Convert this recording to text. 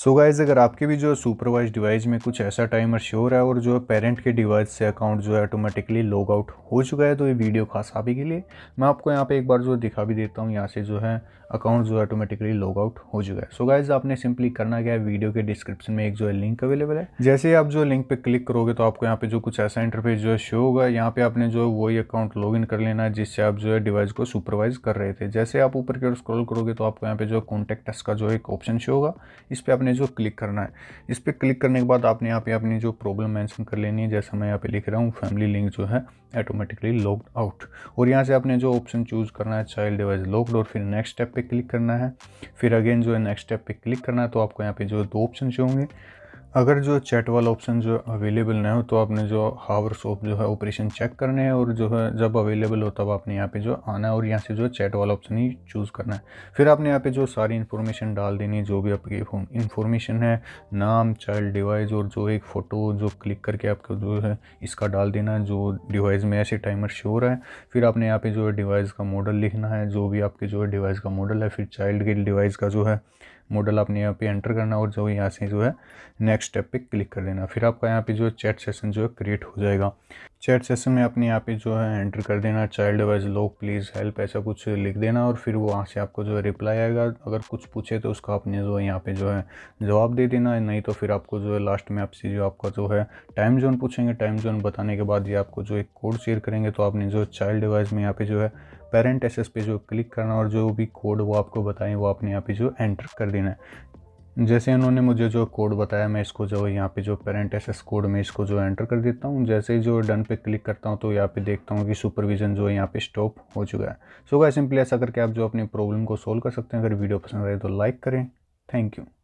सो so guys अगर आपके भी जो है सुपरवाइज डिवाइस में कुछ ऐसा टाइमर श्योर है और जो है पेरेंट के डिवाइस से अकाउंट जो है ऑटोमेटिकली लॉग आउट हो चुका है तो ये वीडियो खास आप ही के लिए मैं आपको यहाँ पे एक बार जो दिखा भी देता हूँ यहाँ से जो है अकाउंट जो है ऑटोमेटिकली लॉग आउट हो चुका है सो so गाइज़ आपने सिंपली करना क्या है वीडियो के डिस्क्रिप्शन में एक जो है लिंक अवेलेबल है जैसे ही आप जो लिंक पर क्लिक करोगे तो आपको यहाँ पे जो कुछ ऐसा इंटरफेस जो है शो होगा यहाँ पे आपने जो है वही अकाउंट लॉग कर लेना है जिससे आप जो है डिवाइस को सुपरवाइज कर रहे थे जैसे आप ऊपर की ओर स्क्रॉल करोगे तो आपको यहाँ पे जो है कॉन्टेक्ट का जो एक ऑप्शन शो होगा इस पर आपने आपने जो क्लिक करना है इस पर क्लिक करने के बाद आपने यहाँ पे अपनी जो प्रॉब्लम मेंशन कर लेनी है जैसा मैं यहाँ पे लिख रहा हूँ फैमिली लिंक जो है ऑटोमेटिकली लॉक्ड आउट और यहाँ से आपने जो ऑप्शन चूज़ करना है चाइल्ड डिवाइस लॉक्ड और फिर नेक्स्ट स्टेप पर क्लिक करना है फिर अगेन जो है नेक्स्ट स्टेप पर क्लिक करना है तो आपको यहाँ पे जो दो ऑप्शन होंगे अगर जो चैट वाला ऑप्शन जो अवेलेबल ना हो तो आपने जो हावर सॉप जो है ऑपरेशन चेक करने हैं और जो है जब अवेलेबल हो तब आपने यहाँ पे जो आना है और यहाँ से जो चैट वाला ऑप्शन ही चूज़ करना है फिर आपने यहाँ पे जो सारी इन्फॉर्मेशन डाल देनी है जो भी आपकी इन्फॉर्मेशन है नाम चाइल्ड डिवाइस और जो एक फ़ोटो जो क्लिक करके आपको जो है इसका डाल देना है जो डिवाइस में ऐसे टाइमर शोर है फिर आपने यहाँ पर जो है डिवाइस का मॉडल लिखना है जो भी आपके जो है डिवाइस का मॉडल है फिर चाइल्ड के डिवाइस का जो है मॉडल आपने यहाँ पे एंटर करना और जो यहाँ से जो है नेक्स्ट नेक्स्ट स्टेप पे क्लिक कर देना फिर आपका यहाँ पे जो चैट सेशन जो है क्रिएट हो जाएगा चैट सेशन में आपने यहाँ पे जो है एंटर कर देना चाइल्ड वाइज लोग प्लीज़ हेल्प ऐसा कुछ लिख देना और फिर वो वहाँ से आपको जो है रिप्लाई आएगा अगर कुछ पूछे तो उसका आपने जो है यहाँ पे जो है जवाब दे देना है नहीं तो फिर आपको जो है लास्ट में आपसे जो आपका जो है टाइम जोन पूछेंगे टाइम जोन बताने के बाद ये आपको जो एक कोड शेयर करेंगे तो आपने जो चाइल्ड वाइज में यहाँ पे जो है पेरेंट एसेस पे जो क्लिक करना और जो भी कोड वो आपको बताएं वो आपने यहाँ पे जो एंटर कर देना है जैसे इन्होंने मुझे जो कोड बताया मैं इसको जो यहाँ पे जो पेरेंट एस कोड में इसको जो एंटर कर देता हूँ जैसे ही जो डन पे क्लिक करता हूँ तो यहाँ पे देखता हूँ कि सुपरविजन जो है यहाँ पे स्टॉप हो चुका है सो so, सिंपली ऐसा करके आप जो अपनी प्रॉब्लम को सोल्व कर सकते हैं अगर वीडियो पसंद आए तो लाइक करें थैंक यू